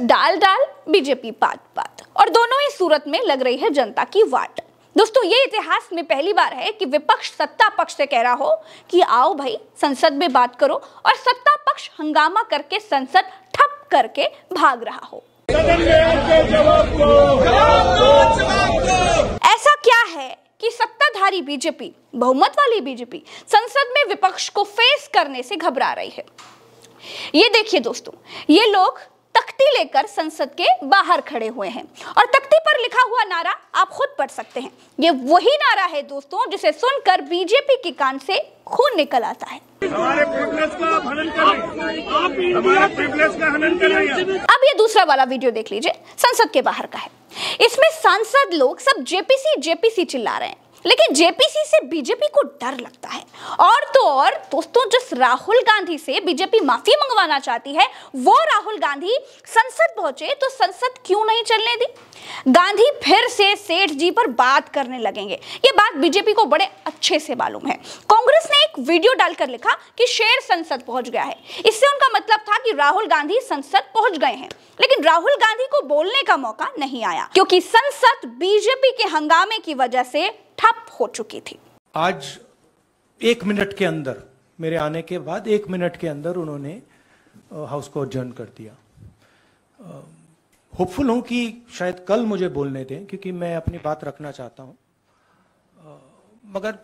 डाल डाल बीजेपी पात पात और दोनों ही सूरत में लग रही है जनता की वाट दोस्तों ये इतिहास में पहली बार है कि विपक्ष सत्ता पक्ष से कह रहा हो कि आओ भाई संसद में बात करो और सत्ता पक्ष हंगामा करके संसद ठप करके भाग रहा हो ऐसा क्या है कि सत्ताधारी बीजेपी बहुमत वाली बीजेपी संसद में विपक्ष को फेस करने से घबरा रही है ये देखिए दोस्तों ये लोग तख्ती लेकर संसद के बाहर खड़े हुए हैं और तख्ती पर लिखा हुआ नारा आप खुद पढ़ सकते हैं ये वही नारा है दोस्तों जिसे सुनकर बीजेपी के कान से खून निकल आता है अब ये दूसरा वाला वीडियो देख लीजिए संसद के बाहर का है इसमें सांसद लोग सब जेपीसी जेपीसी चिल्ला रहे हैं लेकिन जेपीसी से बीजेपी को डर लगता है और तो और दोस्तों जिस राहुल गांधी से बीजेपी माफी मंगवाना चाहती है वो राहुल गांधी संसद पहुंचे तो संसद क्यों नहीं चलने दी गांधी फिर से सेठ जी पर बात करने लगेंगे ये बात बीजेपी को बड़े अच्छे से मालूम है कांग्रेस ने एक वीडियो डालकर लिखा कि शेर संसद पहुंच गया है इससे उनका मतलब था कि राहुल गांधी संसद पहुंच गए हैं लेकिन राहुल गांधी को बोलने का मौका नहीं आया क्योंकि संसद बीजेपी के हंगामे की वजह से ठप हो चुकी थी आज एक मिनट के अंदर मेरे आने के बाद एक मिनट के अंदर उन्होंने हाउस को अर्जन कर दिया होपफुल हूं कि शायद कल मुझे बोलने दें क्योंकि मैं अपनी बात रखना चाहता हूं मगर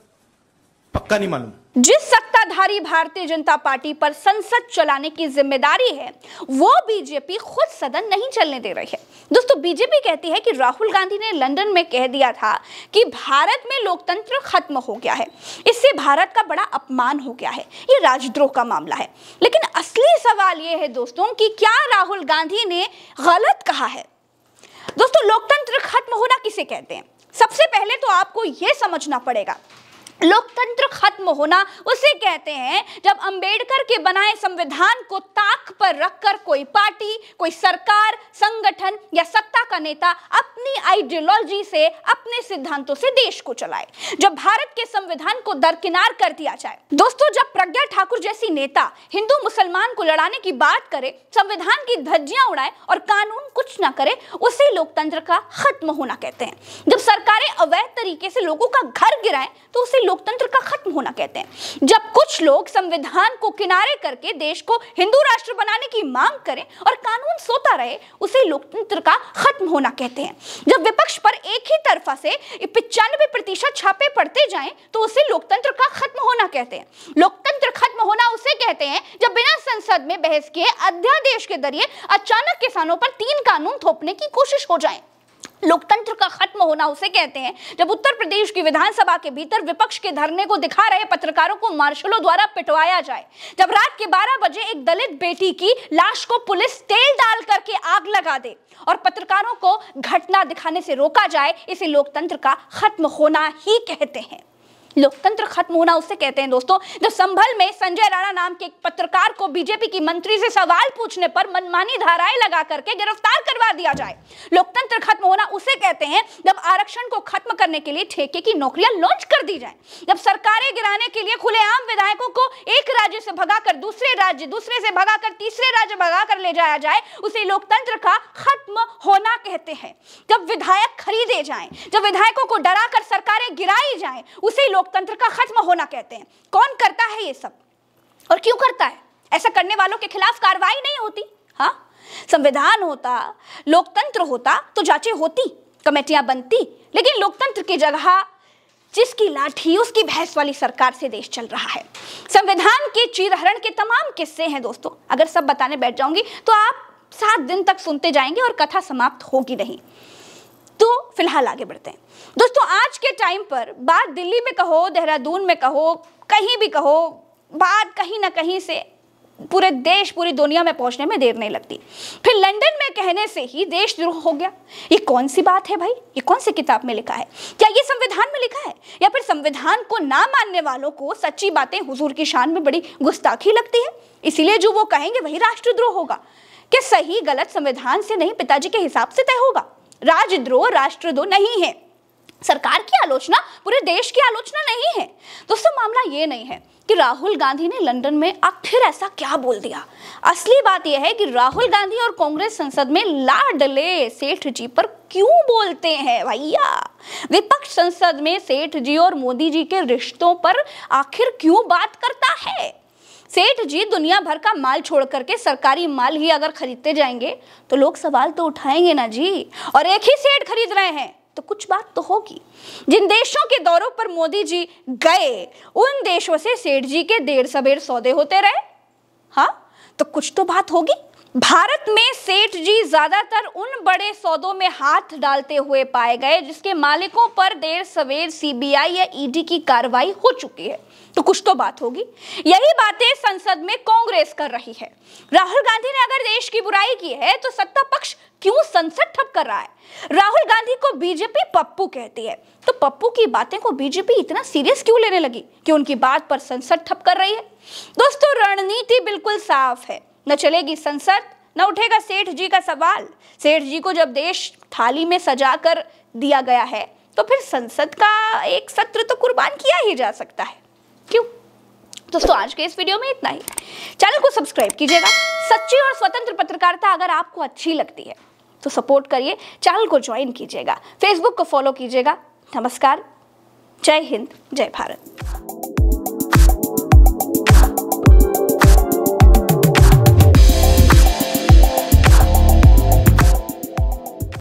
पक्का नहीं मालूम जिस सक... प्रभारी भारतीय जनता पार्टी पर संसद चलाने की जिम्मेदारी है वो बीजेपी खुद सदन नहीं चलने दे रही है दोस्तों बीजेपी कहती है कि राहुल गांधी ने लंदन में कह दिया था कि भारत में लोकतंत्र खत्म हो गया है इससे भारत का बड़ा अपमान हो गया है ये राजद्रोह का मामला है लेकिन असली सवाल ये है दोस्तों कि क्या राहुल गांधी ने गलत कहा है दोस्तों लोकतंत्र खत्म होना किसे कहते हैं सबसे पहले तो आपको यह समझना पड़ेगा लोकतंत्र खत्म होना उसे कहते हैं जब अंबेडकर के बनाए संविधान को ताक पर रखकर कोई पार्टी कोई सरकार संगठन या सत्ता का नेता अपनी आइडियोलॉजी से अपने सिद्धांतों से देश को चलाए जब भारत के संविधान को दरकिनार कर दिया जाए दोस्तों जब प्रज्ञा ठाकुर जैसी नेता हिंदू मुसलमान को लड़ाने की बात करे संविधान की धज्जियां उड़ाए और कानून कुछ ना करें उसे लोकतंत्र का खत्म होना कहते हैं जब सरकारें अवैध तरीके से लोगों का घर गिराएं तो उसे लोकतंत्र का खत्म होना कहते हैं जब कुछ लोग संविधान को किनारे करके देश को हिंदू राष्ट्र बनाने की मांग करें और कानून सोता रहे उसे लोकतंत्र का खत्म होना कहते हैं जब विपक्ष पर एक ही तरफा से पिचानवे प्रतिशत छापे पड़ते जाए तो उसे लोकतंत्र का खत्म होना कहते हैं लोकतंत्र खत्म होना उसे कहते हैं जब बिना संसद में बहस किए अध्यादेश के जरिए अचानक किसानों पर तीन कानून थोपने की कोशिश हो जाए लोकतंत्र का खत्म होना उसे कहते हैं जब उत्तर प्रदेश की विधानसभा के भीतर विपक्ष के धरने को दिखा रहे पत्रकारों को मार्शलों द्वारा पिटवाया जाए जब रात के 12 बजे एक दलित बेटी की लाश को पुलिस तेल डाल करके आग लगा दे और पत्रकारों को घटना दिखाने से रोका जाए इसे लोकतंत्र का खत्म होना ही कहते हैं लोकतंत्र खत्म होना उसे कहते हैं दोस्तों जब संभल में संजय राणा नाम के एक पत्रकार को बीजेपी की मंत्री से सवाल पूछने पर मनमानी धाराएं लगा करके गिरफ्तार करवा दिया जाए लोकतंत्र खत्म होना उसे कहते हैं जब आरक्षण को खत्म करने के लिए ठेके की नौकरियां लॉन्च कर दी जाए जब सरकारें गिराने के लिए खुलेआम विधायकों को एक राज्य से भगाकर दूसरे राज्य दूसरे से भगाकर तीसरे राज्य भगाकर ले जाया जाए उसे लोकतंत्र का खत्म होना कहते हैं जब विधायक खरीदे जाए जब विधायकों को डराकर सरकारें गिराई जाए उसे लोकतंत्र का खत्म होना कहते हैं कौन करता है ये सब और क्यों करता है ऐसा करने वालों के खिलाफ कार्रवाई नहीं होती हाँ संविधान होता लोकतंत्र होता तो जांचें होती कमेटियां बनती लेकिन लोकतंत्र की जगह जिसकी लाठी उसकी भैंस वाली सरकार से देश चल रहा है संविधान के चीरहरण के तमाम किस्से हैं दोस्तों अगर सब बताने बैठ जाऊंगी तो आप सात दिन तक सुनते जाएंगे और कथा समाप्त होगी नहीं तो फिलहाल आगे बढ़ते हैं दोस्तों आज के टाइम पर बात दिल्ली में कहो देहरादून में कहो कहीं भी कहो बात कहीं ना कहीं से पूरे देश पूरी दुनिया में पहुंचने में देर नहीं लगती फिर लंदन में कहने से ही द्रोह हो गया ये कौन सी बात है भाई ये कौन सी किताब में लिखा है क्या ये संविधान में लिखा है या फिर संविधान को ना मानने वालों को सच्ची बातें हुजूर की शान में बड़ी गुस्ताखी लगती है इसीलिए जो वो कहेंगे वही राष्ट्रद्रोह होगा क्या सही गलत संविधान से नहीं पिताजी के हिसाब से तय होगा राजद्रोह राष्ट्रद्रोह नहीं है सरकार की आलोचना पूरे देश की आलोचना नहीं है दोस्तों मामला ये नहीं है कि राहुल गांधी ने लंदन में आखिर ऐसा क्या बोल दिया असली बात यह है कि राहुल गांधी और कांग्रेस संसद में लाडले सेठ जी पर क्यों बोलते हैं भैया विपक्ष संसद में सेठ जी और मोदी जी के रिश्तों पर आखिर क्यों बात करता है सेठ जी दुनिया भर का माल छोड़ करके सरकारी माल ही अगर खरीदते जाएंगे तो लोग सवाल तो उठाएंगे ना जी और एक ही सेठ खरीद रहे हैं तो कुछ बात तो होगी जिन देशों के दौरों पर मोदी जी गए उन देशों से सेठ जी के देर सबेर सौदे होते रहे हाँ तो कुछ तो बात होगी भारत में सेठ जी ज्यादातर उन बड़े सौदों में हाथ डालते हुए पाए गए जिसके मालिकों पर देर सवेर सीबीआई या ईडी e की कार्रवाई हो चुकी है तो कुछ तो बात होगी यही बातें संसद में कांग्रेस कर रही है राहुल गांधी ने अगर देश की बुराई की है तो सत्ता पक्ष क्यों संसद ठप कर रहा है राहुल गांधी को बीजेपी पप्पू कहती है तो पप्पू की बातें को बीजेपी इतना सीरियस क्यों लेने लगी कि उनकी बात पर संसद ठप कर रही है दोस्तों रणनीति बिल्कुल साफ है न चलेगी संसद न उठेगा सेठ जी का सवाल सेठ जी को जब देश थाली में सजा कर दिया गया है तो फिर संसद का एक सत्र तो कुर्बान किया ही जा सकता है क्यों दोस्तों आज के इस वीडियो में इतना ही चैनल को सब्सक्राइब कीजिएगा सच्ची और स्वतंत्र पत्रकारिता अगर आपको अच्छी लगती है तो सपोर्ट करिए चैनल को ज्वाइन कीजिएगा फेसबुक को फॉलो कीजिएगा नमस्कार जय हिंद जय भारत